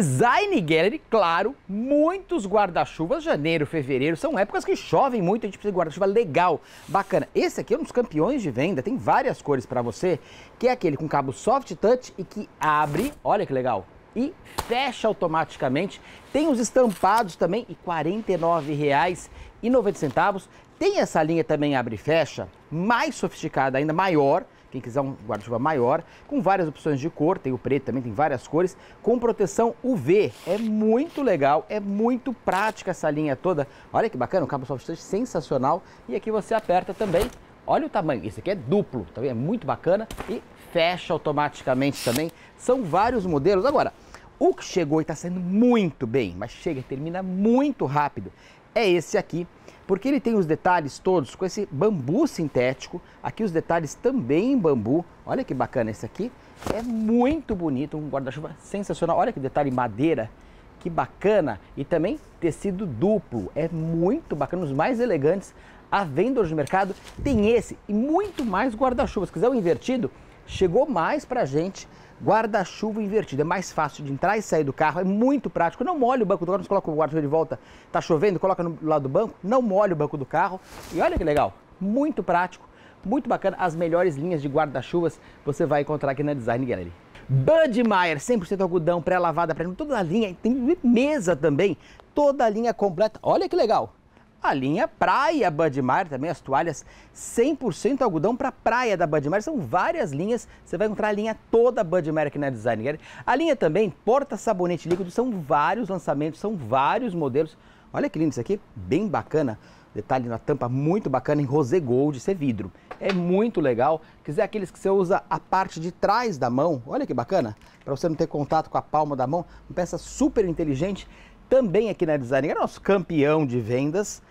Design Gallery, claro, muitos guarda-chuvas, janeiro, fevereiro, são épocas que chovem muito, a gente precisa de guarda-chuva legal, bacana. Esse aqui é um dos campeões de venda, tem várias cores para você, que é aquele com cabo soft touch e que abre, olha que legal, e fecha automaticamente. Tem os estampados também e R$ 49,90. Tem essa linha também abre e fecha, mais sofisticada ainda, maior, quem quiser um guarda-chuva maior, com várias opções de cor, tem o preto também, tem várias cores, com proteção UV. É muito legal, é muito prática essa linha toda. Olha que bacana, o cabo soft touch sensacional. E aqui você aperta também Olha o tamanho, esse aqui é duplo, também tá é muito bacana e fecha automaticamente também. São vários modelos. Agora, o que chegou e está saindo muito bem, mas chega e termina muito rápido, é esse aqui, porque ele tem os detalhes todos com esse bambu sintético, aqui os detalhes também em bambu, olha que bacana esse aqui, é muito bonito, um guarda-chuva sensacional, olha que detalhe madeira, que bacana, e também tecido duplo, é muito bacana, um dos mais elegantes A venda hoje no mercado, tem esse e muito mais guarda-chuvas, se quiser o invertido, chegou mais pra gente, guarda-chuva invertido. É mais fácil de entrar e sair do carro, é muito prático. Não molha o banco do carro, você coloca o guarda-chuva de volta, tá chovendo, coloca no lado do banco, não molha o banco do carro. E olha que legal, muito prático, muito bacana. As melhores linhas de guarda-chuvas você vai encontrar aqui na Design Gallery. Meyer 100% algodão, pré-lavada, pré toda a linha, tem mesa também, toda a linha completa. Olha que legal, a linha Praia Budmar também, as toalhas 100% algodão para praia da Budmar. São várias linhas, você vai encontrar a linha toda Budmar aqui na designer A linha também Porta Sabonete Líquido, são vários lançamentos, são vários modelos. Olha que lindo isso aqui, bem bacana. Detalhe na tampa muito bacana em rosé gold, isso é vidro. É muito legal. Quiser aqueles que você usa a parte de trás da mão, olha que bacana. Para você não ter contato com a palma da mão, uma peça super inteligente. Também aqui na designer nosso campeão de vendas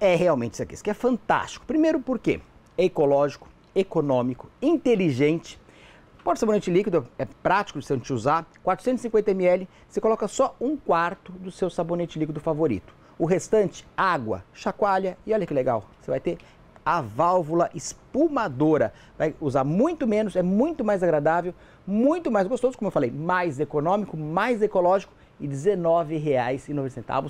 é realmente isso aqui. Isso aqui é fantástico. Primeiro porque é ecológico, econômico, inteligente. de sabonete líquido, é prático de você usar. 450 ml, você coloca só um quarto do seu sabonete líquido favorito. O restante, água, chacoalha e olha que legal, você vai ter a válvula espumadora. Vai usar muito menos, é muito mais agradável, muito mais gostoso, como eu falei, mais econômico, mais ecológico e R$ 19,90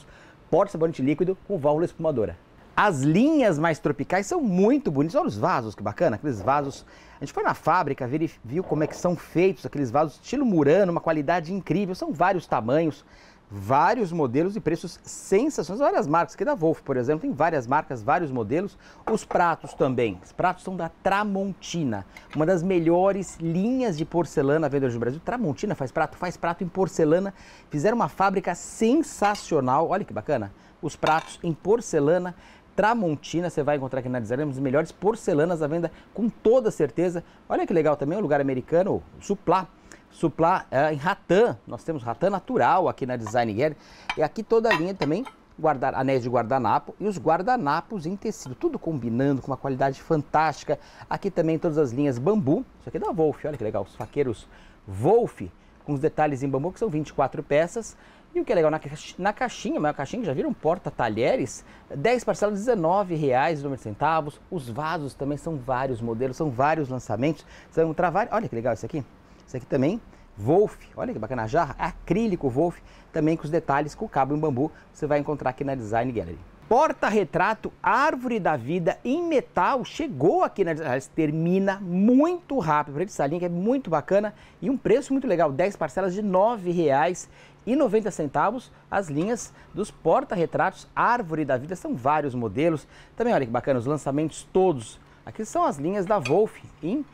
de sabonete líquido com válvula espumadora. As linhas mais tropicais são muito bonitas. Olha os vasos, que bacana, aqueles vasos. A gente foi na fábrica, viu como é que são feitos aqueles vasos estilo murano, uma qualidade incrível. São vários tamanhos, vários modelos e preços sensacionais. Várias marcas, aqui da Wolf, por exemplo, tem várias marcas, vários modelos. Os pratos também. Os pratos são da Tramontina, uma das melhores linhas de porcelana vendas do Brasil. Tramontina faz prato, faz prato em porcelana. Fizeram uma fábrica sensacional. Olha que bacana. Os pratos em porcelana Tramontina, você vai encontrar aqui na Design, é um melhores porcelanas à venda com toda certeza. Olha que legal também, o um lugar americano, Suplá. Suplá é, em Ratan, nós temos Ratan natural aqui na Design E aqui toda a linha também guarda, anéis de guardanapo e os guardanapos em tecido, tudo combinando com uma qualidade fantástica. Aqui também todas as linhas bambu, isso aqui é da Wolf, olha que legal, os faqueiros Wolf, com os detalhes em bambu, que são 24 peças. E o que é legal, na caixinha, maior caixinha já viram porta-talheres, 10 parcelas de R$19,00. Os vasos também são vários modelos, são vários lançamentos. São travar... Olha que legal isso aqui. Isso aqui também, Wolf. Olha que bacana a jarra, acrílico Wolf. Também com os detalhes, com o cabo em bambu, você vai encontrar aqui na Design Gallery. Porta-retrato Árvore da Vida em metal chegou aqui na Gallery termina muito rápido para essa linha que é muito bacana e um preço muito legal, 10 parcelas de R$ reais e 90 centavos as linhas dos porta-retratos Árvore da Vida. São vários modelos. Também, olha que bacana, os lançamentos todos. Aqui são as linhas da Wolf em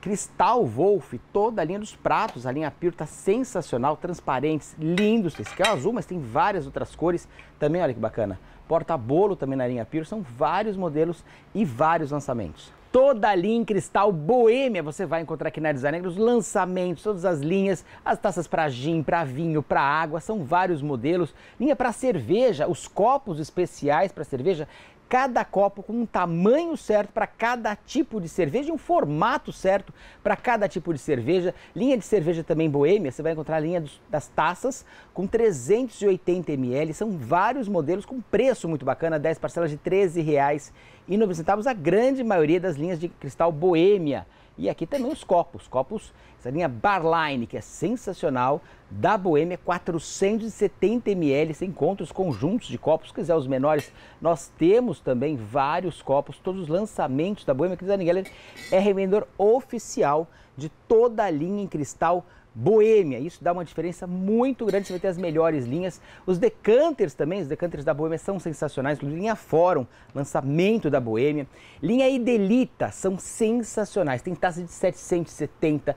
Cristal Wolf, toda a linha dos pratos, a linha Piro tá sensacional, transparentes, lindos. Esse aqui é azul, mas tem várias outras cores. Também, olha que bacana. Porta-bolo também na linha Piro, são vários modelos e vários lançamentos toda a linha em cristal boêmia. Você vai encontrar aqui na Design os lançamentos, todas as linhas, as taças para gin, para vinho, para água, são vários modelos. Linha para cerveja, os copos especiais para cerveja cada copo com um tamanho certo para cada tipo de cerveja e um formato certo para cada tipo de cerveja. Linha de cerveja também boêmia, você vai encontrar a linha dos, das taças com 380 ml. São vários modelos com preço muito bacana, 10 parcelas de R$ 13,09. A grande maioria das linhas de cristal boêmia. E aqui também os copos, copos essa linha Barline, que é sensacional, da Boêmia, 470 ml, você encontra os conjuntos de copos, se quiser os menores, nós temos também vários copos, todos os lançamentos da Boêmia, que Dani Geller é revendedor oficial de toda a linha em cristal Boêmia. Isso dá uma diferença muito grande, você vai ter as melhores linhas. Os decanters também, os decanters da Boêmia são sensacionais, inclusive linha Fórum, lançamento da Boêmia. Linha Idelita, são sensacionais, tem taça de 770,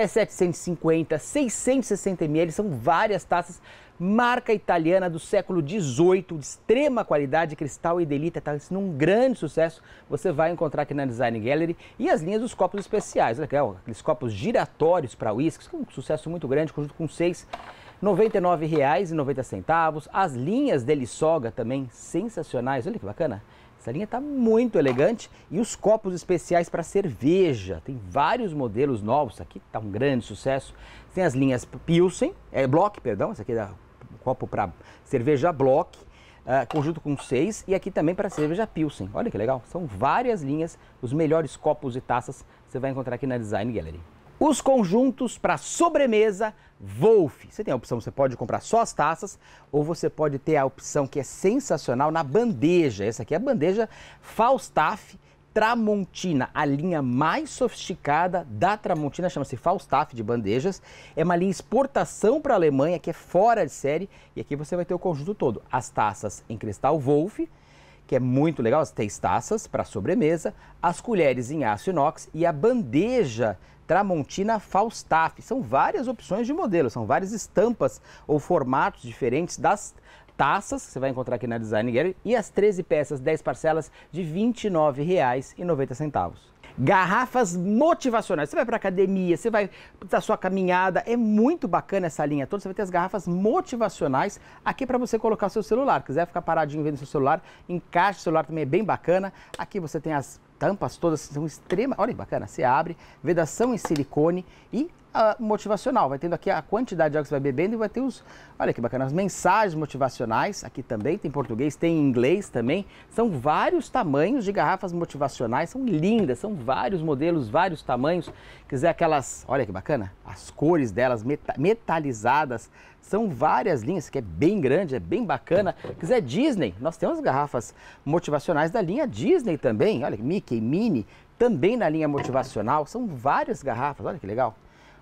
até 750, 660 ml, são várias taças, marca italiana do século XVIII, de extrema qualidade, cristal e delita, está sendo um grande sucesso, você vai encontrar aqui na Design Gallery, e as linhas dos copos especiais, Olha legal, aqueles copos giratórios para uísque, é um sucesso muito grande, conjunto com seis R$ 99,90. As linhas dele soga também sensacionais. Olha que bacana. Essa linha está muito elegante e os copos especiais para cerveja. Tem vários modelos novos aqui, está um grande sucesso. Tem as linhas Pilsen, é, Block, perdão, essa aqui é um copo para cerveja Block, uh, conjunto com seis, e aqui também para cerveja Pilsen. Olha que legal, são várias linhas, os melhores copos e taças você vai encontrar aqui na Design Gallery. Os conjuntos para sobremesa Wolf. Você tem a opção, você pode comprar só as taças ou você pode ter a opção que é sensacional na bandeja. Essa aqui é a bandeja Falstaff Tramontina, a linha mais sofisticada da Tramontina, chama-se Falstaff de bandejas. É uma linha exportação para a Alemanha, que é fora de série, e aqui você vai ter o conjunto todo. As taças em cristal Wolf, que é muito legal, as três taças para sobremesa, as colheres em aço inox e a bandeja Tramontina Falstaff. São várias opções de modelo, são várias estampas ou formatos diferentes das taças, que você vai encontrar aqui na Design Gallery, e as 13 peças, 10 parcelas de R$ 29,90 garrafas motivacionais. Você vai para academia, você vai da sua caminhada, é muito bacana essa linha toda. Você vai ter as garrafas motivacionais aqui para você colocar seu celular. Quiser ficar paradinho vendo seu celular, encaixe o celular também é bem bacana. Aqui você tem as tampas todas são extremas Olha que bacana, você abre, vedação em silicone e motivacional. Vai tendo aqui a quantidade de água que você vai bebendo e vai ter os. Olha que bacana, as mensagens motivacionais. Aqui também tem português, tem inglês também. São vários tamanhos de garrafas motivacionais. São lindas, são vários modelos, vários tamanhos. Quiser aquelas. Olha que bacana, as cores delas meta, metalizadas. São várias linhas, que é bem grande, é bem bacana. Quiser Disney, nós temos garrafas motivacionais da linha Disney também. Olha, Mickey, Minnie, também na linha motivacional. São várias garrafas, olha que legal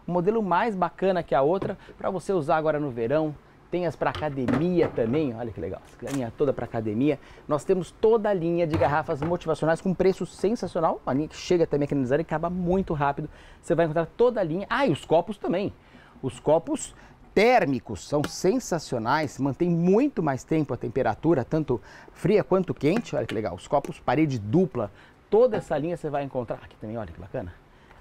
um modelo mais bacana que a outra para você usar agora no verão. Tem as para academia também, olha que legal, essa linha toda para academia. Nós temos toda a linha de garrafas motivacionais com preço sensacional, uma linha que chega também aqui no design e acaba muito rápido. Você vai encontrar toda a linha, ah, e os copos também. Os copos térmicos são sensacionais, mantém muito mais tempo a temperatura, tanto fria quanto quente. Olha que legal, os copos parede dupla, toda essa linha você vai encontrar. Aqui também, olha que bacana.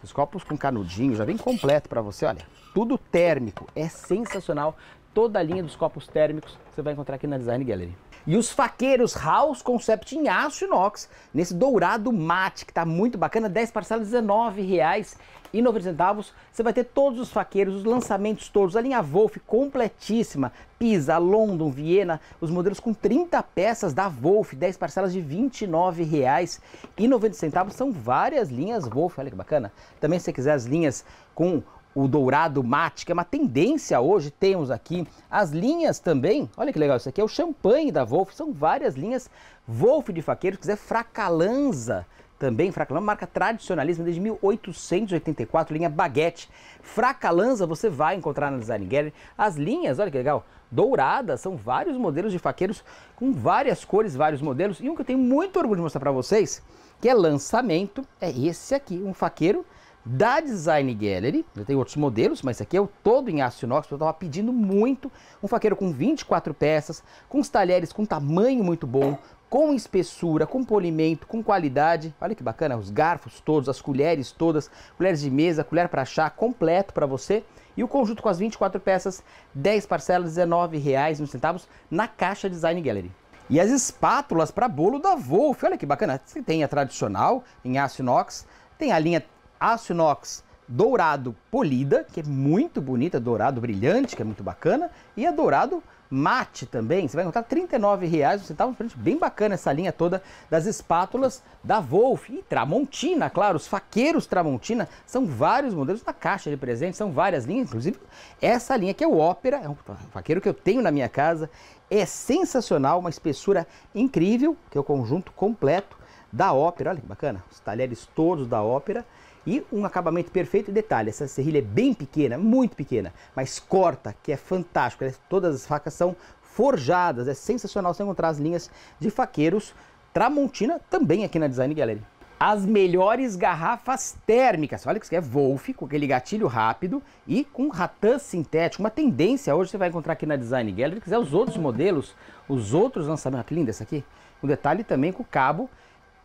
Os copos com canudinho, já vem completo para você, olha. Tudo térmico, é sensacional. Toda a linha dos copos térmicos você vai encontrar aqui na Design Gallery. E os faqueiros House Concept em aço inox, nesse dourado mate, que está muito bacana, 10 parcelas, R$19,00 e centavos, você vai ter todos os faqueiros, os lançamentos todos, a linha Wolf completíssima, Pisa, London, Viena, os modelos com 30 peças da Wolf, 10 parcelas de R$29,90. são várias linhas Wolf, olha que bacana. Também se você quiser as linhas com o dourado mate, que é uma tendência hoje, temos aqui as linhas também. Olha que legal isso aqui, é o champanhe da Wolf, são várias linhas Wolf de faqueiro, se quiser é Fracalanza também, Fracalanza, marca tradicionalismo desde 1884, linha Baguete. Fracalanza você vai encontrar na Design Gallery. As linhas, olha que legal, douradas, são vários modelos de faqueiros com várias cores, vários modelos. E um que eu tenho muito orgulho de mostrar para vocês, que é lançamento, é esse aqui, um faqueiro da Design Gallery. Já tem outros modelos, mas esse aqui é o todo em aço inox, eu estava pedindo muito. Um faqueiro com 24 peças, com os talheres com tamanho muito bom, com espessura, com polimento, com qualidade. Olha que bacana, os garfos todos, as colheres todas, colheres de mesa, colher para chá, completo para você. E o conjunto com as 24 peças, 10 parcelas, R$19,01 na caixa Design Gallery. E as espátulas para bolo da Wolf, olha que bacana. Você tem a tradicional em aço inox, tem a linha aço inox dourado polida, que é muito bonita, dourado brilhante, que é muito bacana, e a dourado mate também, você vai encontrar R$ 39,00, você tá um preço bem bacana essa linha toda das espátulas da Wolf e Tramontina, claro, os faqueiros Tramontina, são vários modelos na caixa de presente, são várias linhas, inclusive essa linha que é o Ópera, é um faqueiro que eu tenho na minha casa, é sensacional, uma espessura incrível, que é o conjunto completo da Ópera, olha que bacana, os talheres todos da Ópera, e um acabamento perfeito. E detalhe, essa serrilha é bem pequena, muito pequena, mas corta, que é fantástico. Todas as facas são forjadas, é sensacional você encontrar as linhas de faqueiros Tramontina também aqui na Design Gallery. As melhores garrafas térmicas, olha que isso é Wolf, com aquele gatilho rápido e com ratã sintético, uma tendência hoje você vai encontrar aqui na Design Gallery, se quiser os outros modelos, os outros lançamentos, que linda essa aqui, um detalhe também com o cabo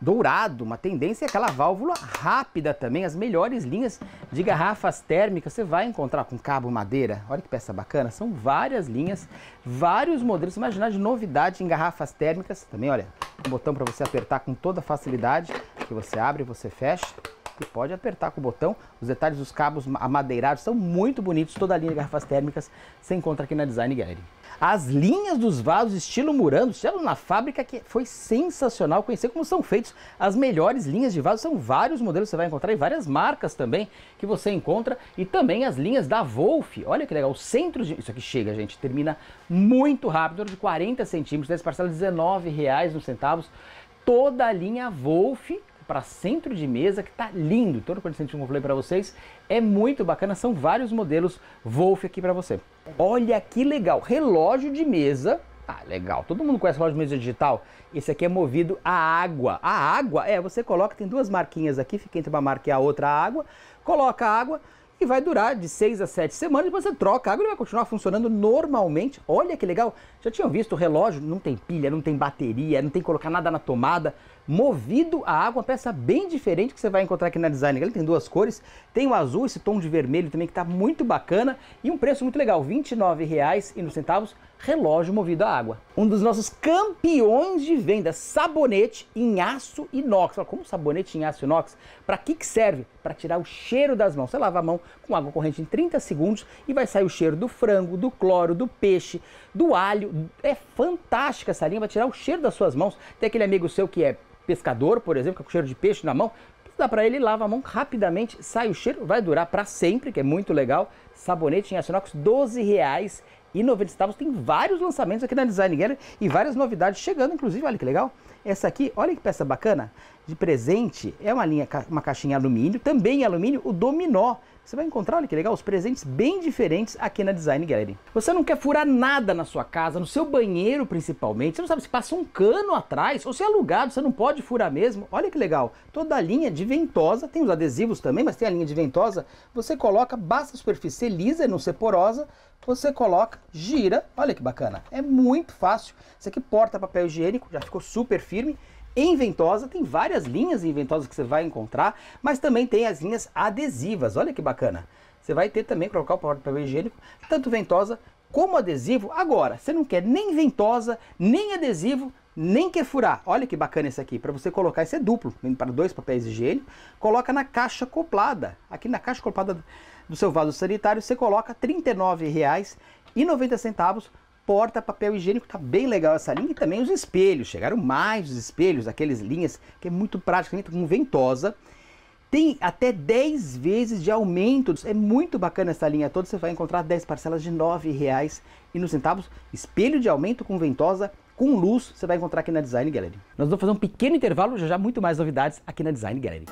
dourado, uma tendência é aquela válvula rápida também. As melhores linhas de garrafas térmicas você vai encontrar com cabo madeira. Olha que peça bacana, são várias linhas, vários modelos. Imaginar de novidade em garrafas térmicas. Também, olha, um botão para você apertar com toda facilidade, que você abre você fecha. E pode apertar com o botão. Os detalhes dos cabos amadeirados são muito bonitos. Toda a linha de garrafas térmicas você encontra aqui na Design Gallery. As linhas dos vasos estilo Murano, estilo na fábrica que foi sensacional conhecer como são feitos as melhores linhas de vasos. São vários modelos que você vai encontrar e várias marcas também que você encontra. E também as linhas da Wolf. Olha que legal, o centro de... Isso aqui chega, gente, termina muito rápido, de 40 centímetros, 10 parcelas, R$19,00. Toda a linha Wolf para centro de mesa, que tá lindo. Todo o centímetros que eu falei para vocês é muito bacana. São vários modelos Wolf aqui para você. Olha que legal, relógio de mesa. Ah, legal. Todo mundo conhece relógio de mesa digital. Esse aqui é movido a água. A água, é, você coloca, tem duas marquinhas aqui, fica entre uma marca e a outra a água. Coloca a água, e vai durar de 6 a 7 semanas, depois você troca, a água e vai continuar funcionando normalmente. Olha que legal, já tinham visto o relógio, não tem pilha, não tem bateria, não tem que colocar nada na tomada, movido a água, uma peça bem diferente que você vai encontrar aqui na Design. Ele tem duas cores, tem o azul, esse tom de vermelho também que está muito bacana e um preço muito legal, R$ 29,00 relógio movido a água. Um dos nossos campeões de venda, sabonete em aço inox. Olha como sabonete em aço inox? Para que, que serve? Para tirar o cheiro das mãos. Você lava a mão com água corrente em 30 segundos e vai sair o cheiro do frango, do cloro, do peixe, do alho. É fantástica essa linha, vai tirar o cheiro das suas mãos. Tem aquele amigo seu que é pescador, por exemplo, é com cheiro de peixe na mão, dá para ele, lava a mão rapidamente, sai o cheiro, vai durar para sempre, que é muito legal. Sabonete em aço inox, 12 reais e 90 centavos. Tem vários lançamentos aqui na Design Gallery e várias novidades chegando, inclusive. Olha que legal. Essa aqui, olha que peça bacana, de presente, é uma linha, uma caixinha alumínio, também alumínio, o dominó. Você vai encontrar, olha que legal, os presentes bem diferentes aqui na Design Gallery. Você não quer furar nada na sua casa, no seu banheiro principalmente, você não sabe se passa um cano atrás ou se é alugado, você não pode furar mesmo. Olha que legal, toda a linha de ventosa, tem os adesivos também, mas tem a linha de ventosa, você coloca, basta a superfície ser lisa e não ser porosa, você coloca, gira, olha que bacana, é muito fácil. Isso aqui porta papel higiênico, já ficou super firme. Em ventosa, tem várias linhas em ventosa que você vai encontrar, mas também tem as linhas adesivas. Olha que bacana. Você vai ter também colocar o papel higiênico, tanto ventosa como adesivo. Agora, você não quer nem ventosa, nem adesivo, nem quer furar. Olha que bacana esse aqui. Para você colocar, esse é duplo, para dois papéis higiênicos. Coloca na caixa acoplada. Aqui na caixa acoplada do seu vaso sanitário, você coloca R$ 39,90 porta, papel higiênico, tá bem legal essa linha. E também os espelhos, chegaram mais os espelhos, aquelas linhas que é muito prático, entra com ventosa. Tem até 10 vezes de aumento, é muito bacana essa linha toda, você vai encontrar 10 parcelas de R$ 9,00 e nos centavos, espelho de aumento com ventosa, com luz, você vai encontrar aqui na Design Gallery. Nós vamos fazer um pequeno intervalo, já já muito mais novidades aqui na Design Gallery.